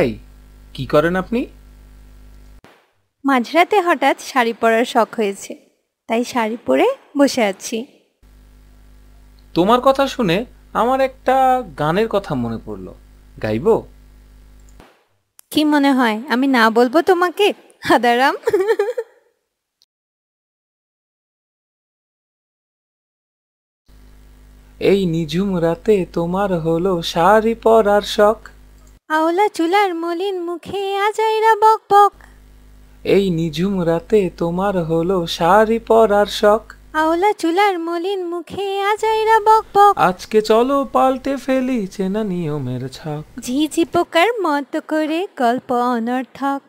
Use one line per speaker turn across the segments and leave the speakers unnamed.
এই কি করেন আপনি
মাঝরাতে হঠাৎ শাড়ি পরার শখ হয়েছে তাই শাড়ি পরে বসে আছি
তোমার কথা শুনে আমার একটা গানের কথা মনে পড়লো গাইবো
কি মনে হয় আমি না বলবো তোমাকে হাদারাম
এই নিঝুম রাতে তোমার হলো শাড়ি পরার শখ
আওলা চুলার মলিন মুখে আজাইরা বক বক
এই নিঝুম রাতে তোমার হলো শাড়ি পরার শখ
আওলা চুলার মলিন মুখে আজাইরা বক বক
আজকে চলো পাল্টে ফেলি চেনা নিয়মের ছক
ঝিঝি পোকার মত করে গল্প অনর্থক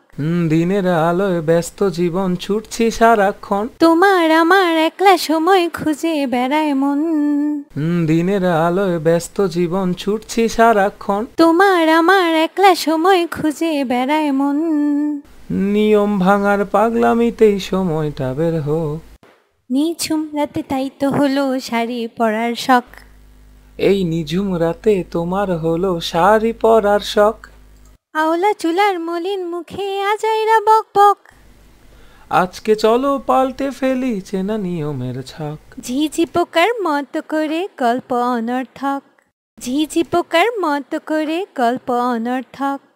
দিনের আলোয় ব্যস্ত জীবন ছুটছি সারাক্ষণ
তোমার আমার একলা সময় খুঁজে বেড়ায় মন
দিনের আলোয় ব্যস্ত জীবন ছুটছি সারাক্ষণ
তোমার আমার একলা সময় খুঁজে বেড়ায় মন নিয়ম
ভাঙার পাগলামিতেই সময়টা বের হোক
নিঝুম রাতে তাই তো হলো শাড়ি পরার শখ
এই নিঝুম রাতে তোমার হলো শাড়ি পরার শখ
আওলা চুলার মলিন মুখে আজাইরা বক বক
আজকে চলো পাল্টে ফেলি চেনা নিয়মের ছক
ঝিঝি পোকার মত করে গল্প অনর্থক ঝিঝি পোকার মত করে গল্প অনর্থক